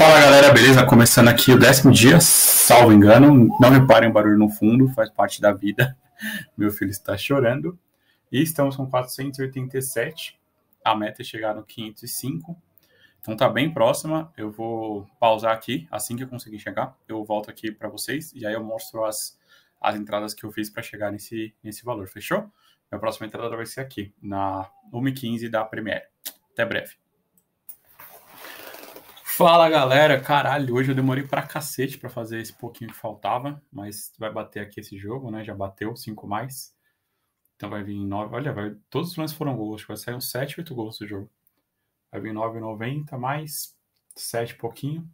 Fala galera, beleza? Começando aqui o décimo dia, salvo engano. Não reparem o barulho no fundo, faz parte da vida. Meu filho está chorando. E estamos com 487. A meta é chegar no 505. Então tá bem próxima. Eu vou pausar aqui. Assim que eu conseguir chegar, eu volto aqui para vocês e aí eu mostro as, as entradas que eu fiz para chegar nesse, nesse valor. Fechou? Minha próxima entrada vai ser aqui, na 115 15 da Premiere. Até breve. Fala galera, caralho, hoje eu demorei pra cacete pra fazer esse pouquinho que faltava, mas vai bater aqui esse jogo, né? Já bateu, 5 mais. Então vai vir 9. Olha, vai... todos os lances foram gols, vai sair uns 7, 8 gols do jogo. Vai vir 9,90 mais 7 pouquinho.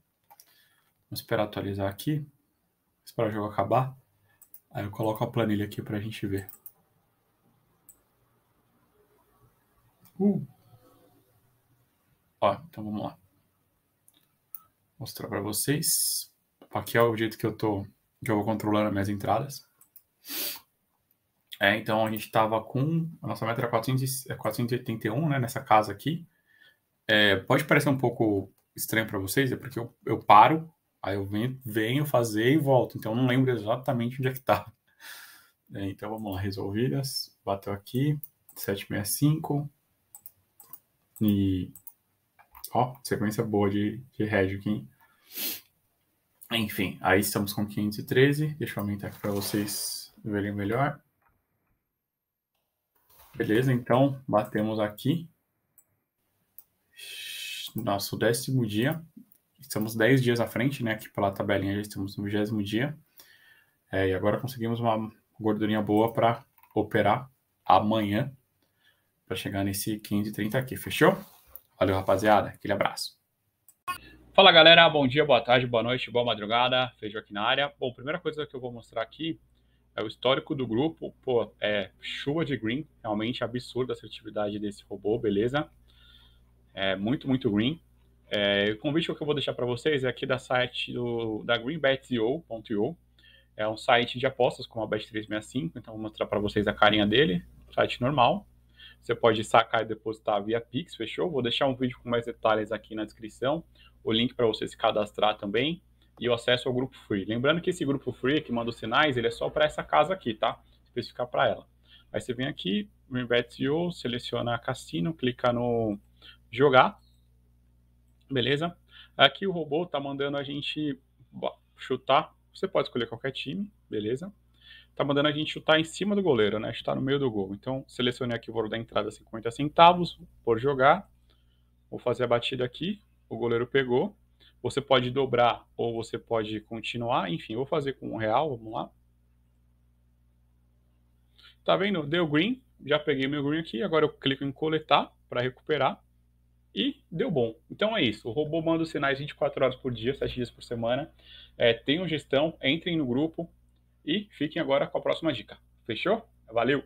Vamos esperar atualizar aqui. Esperar o jogo acabar. Aí eu coloco a planilha aqui pra gente ver. Uh. Ó, então vamos lá mostrar para vocês. Aqui é o jeito que eu tô, que eu vou controlando as minhas entradas. É, então a gente estava com a nossa meta era 400, é 481, né, nessa casa aqui. É, pode parecer um pouco estranho para vocês, é porque eu, eu paro, aí eu venho, venho fazer e volto. Então eu não lembro exatamente onde é que tá. É, então vamos lá, resolvidas. Bateu aqui, 765. E Ó, sequência boa de, de régio aqui, Enfim, aí estamos com 513. Deixa eu aumentar aqui para vocês verem melhor. Beleza, então batemos aqui. Nosso décimo dia. Estamos 10 dias à frente, né? Aqui pela tabelinha já estamos no vigésimo dia. É, e agora conseguimos uma gordurinha boa para operar amanhã para chegar nesse 530 aqui, fechou? Valeu, rapaziada. Aquele abraço. Fala, galera. Bom dia, boa tarde, boa noite, boa madrugada. feijo aqui na área. Bom, primeira coisa que eu vou mostrar aqui é o histórico do grupo. Pô, é chuva de green. Realmente absurda a assertividade desse robô, beleza? É muito, muito green. É, o convite que eu vou deixar para vocês é aqui da site do, da greenbet.io. É um site de apostas com a Bet365, então vou mostrar para vocês a carinha dele, site normal. Você pode sacar e depositar via Pix, fechou? Vou deixar um vídeo com mais detalhes aqui na descrição, o link para você se cadastrar também e o acesso ao grupo free. Lembrando que esse grupo free que manda os sinais, ele é só para essa casa aqui, tá? Especificar para ela. Aí você vem aqui, Invest.io, seleciona Cassino, clica no jogar, beleza? Aqui o robô tá mandando a gente chutar, você pode escolher qualquer time, beleza? tá mandando a gente chutar em cima do goleiro, né? Chutar no meio do gol. Então, selecionei aqui o valor da entrada 50 centavos por jogar. Vou fazer a batida aqui. O goleiro pegou. Você pode dobrar ou você pode continuar. Enfim, vou fazer com um real. Vamos lá. Tá vendo? Deu green. Já peguei meu green aqui. Agora eu clico em coletar para recuperar. E deu bom. Então é isso. O robô manda os sinais 24 horas por dia, 7 dias por semana. É, tenham gestão, entrem no grupo, e fiquem agora com a próxima dica. Fechou? Valeu!